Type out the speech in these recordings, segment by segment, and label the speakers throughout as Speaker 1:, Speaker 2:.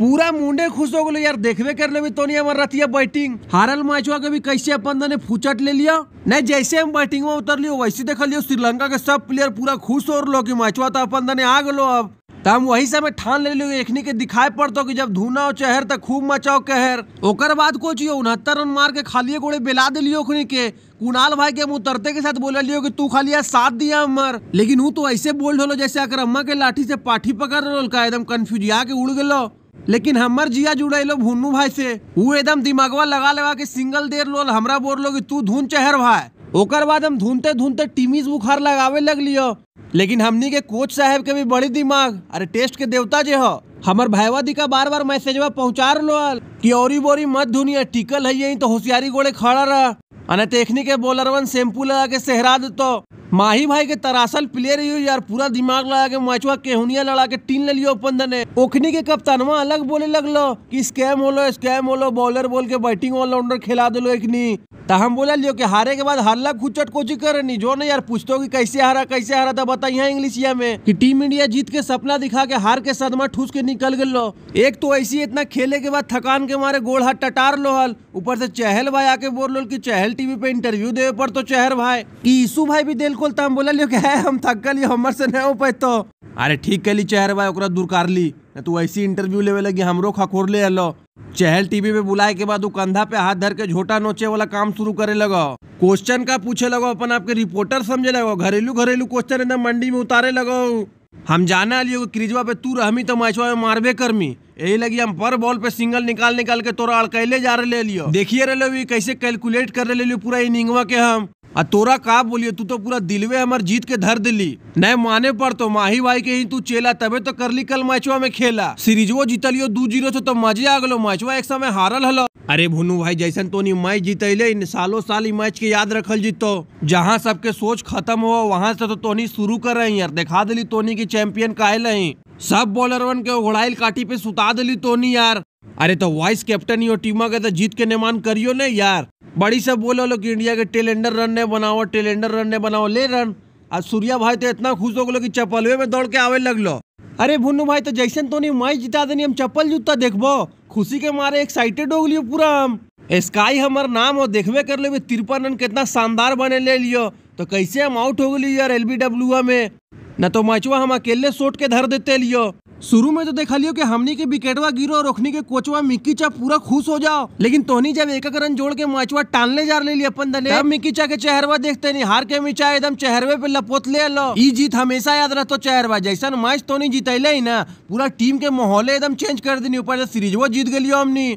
Speaker 1: पूरा मुंडे खुश हो गए यार देखबे कर ले तो नहीं हमारे रतिया बैटिंग हारल मैचवा के भी कैसे अपन ने फूचट ले लिया नहीं जैसे हम बैटिंग में उतर लियो वैसे देख लियो श्रीलंका के सब प्लेयर पूरा खुश हो रहा कि मैचवा तो अपन ने आ गलो अब तो हम वही समय ठान ले लियो एकनी के दिखाई पड़ता कि जब धूना हो चहर तो खूब मचाओ कहर ओकर बाद कोच ये उनहत्तर रन मार के खाली गोड़े बेला दिलियो खुनी के कुणाल भाई के हम उतरते के साथ बोला लियो कि तू खाली साथ दिया हमार लेकिन वो तो ऐसे बोल्ड होलो जैसे अगर अम्मा के लाठी से पाठी पकड़ रोल का एकदम कन्फ्यूजिया के उड़ गलो लेकिन हमर जिया जुड़े लो भुन्नू भाई से वो एकदम दिमागवा लगा लगा के सिंगल देर लोल हमरा बोल लो कि तू धुन चेहर भाई ओकर बाद हम धुनते धुनते टीमीज बुखार लगावे लग लियो लेकिन हमनी के कोच साहब के भी बड़ी दिमाग अरे टेस्ट के देवता जे हो हमार भाईवा दी का बार बार मैसेजवा पहुंचा लोल की औरी बोरी मत धुनिया टिकल है यही तो होशियारी गोड़े खड़ा रहा अने देखने तो के बोलरवन शैम्पू लगा के सहरा तो माही भाई के तरासल प्लेयर रही यार पूरा दिमाग लगा के मैचवा केहुनिया लड़ा के टीन ले लियो अपन दने ओखनी के कप्तानवा अलग बोले लगलो कि स्कैम होलो स्कैम होलो बॉलर बोल के बैटिंग ऑलराउंडर खिला दलो एकनी तो हम बोला लियो कि हारे के बाद हल्ला खुचट कोची कर नहीं जो नहीं यार पूछते कि कैसे हारा कैसे हारा था बताइए इंग्लिशिया में कि टीम इंडिया जीत के सपना दिखा के हार के सदमा ठूस के निकल गए लो एक तो ऐसी इतना खेले के बाद थकान के मारे गोल हाथ टटार लो हल ऊपर से चहल भाई आके बोल लो की चहल टीवी पे इंटरव्यू देवे पर तो चहर भाई की ईसु भाई भी दिल खोलता हम बोला लियो की है हम थक गए हमारे से नहीं हो पाए तो अरे ठीक कैली चेहर भाई ओकरा कर ली न तो ऐसी इंटरव्यू लेवे लगी हमरो खखोर ले अलो चहल टीवी पे बुलाए के बाद कंधा पे हाथ धर के झोटा नोचे वाला काम शुरू करे लगा क्वेश्चन का पूछे लगो अपन आपके रिपोर्टर समझे लगो घरेलू घरेलू क्वेश्चन एकदम मंडी में उतारे लगो हम जाना लियो क्रिजवा पे तू रहमी तो मैचवा में मारबे करमी यही लगी हम पर बॉल पे सिंगल निकाल निकाल के तोरा अड़कैले जा रहे ले लियो देखिए रे लो कैसे कैलकुलेट कर रहे ले लियो पूरा इनिंगवा के हम आ तोरा का बोलिए तू तो पूरा दिलवे हमार जीत के धर दिली नहीं माने पर तो माही भाई के ही तू चेला तबे तो करली कल मैचवा में खेला सीरीजवो जीतलियो दू जीरो से तो मजे आ गलो मैचवा एक समय हारल हलो अरे भुनु भाई जैसन तो नहीं मैच जीतैले इन सालों साल मैच के याद रखल जीतो जहाँ सबके सोच खत्म हो वहाँ से तो तोनी शुरू कर रही यार दिखा दिली तोनी की चैंपियन काहे लही सब बॉलरवन के घोड़ाइल काटी पे सुता दिली तोनी यार अरे तो वाइस कैप्टन यो टीमा के तो जीत के निर्माण करियो ने यार बड़ी से बोलो लोग इंडिया के टेलेंडर रन ने बनाओ टेलेंडर रन ने बनाओ ले रन आज सूर्या भाई तो इतना खुश हो गए कि चप्पलवे में दौड़ के आवे लगलो अरे भुन्नू भाई तो जैसे तो नहीं मैच जिता देनी हम चप्पल जूता देखबो खुशी के मारे एक्साइटेड हो गलियो पूरा हम स्काई हमार नाम हो देखबे कर लेबे तिरपन रन कितना शानदार बने ले लियो तो कैसे हम आउट हो गलियो यार एल में न तो मैचवा हम अकेले सोट के धर देते लियो शुरू में तो देखा लियो कि हमने के विकेटवा गिरो और ओखनी के कोचवा मिक्की चा पूरा खुश हो जाओ लेकिन तोनी जब एक करण जोड़ के मैचवा टालने जा रही अपन दले तब चा के चेहरवा देखते नहीं हार के मिचा एकदम चेहरवे पे लपोत ले लो ई जीत हमेशा याद रहतो चेहरवा जैसा मैच तोनी जीतैले ही ना पूरा टीम के माहौल एकदम चेंज कर देनी ऊपर से सीरीज वो जीत गलियो हमनी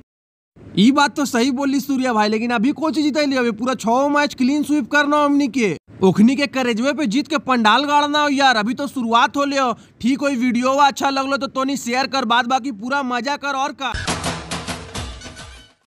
Speaker 1: ई बात तो सही बोली सूर्या भाई लेकिन अभी कोच जीते लियो पूरा छो मैच क्लीन स्वीप करना हमनी के ओखनी के करेजवे पे जीत के पंडाल गाड़ना हो यार अभी तो शुरुआत हो ले हो ठीक हो वीडियो अच्छा लगलो तो तोनी शेयर कर बाद बाकी पूरा मजा कर और का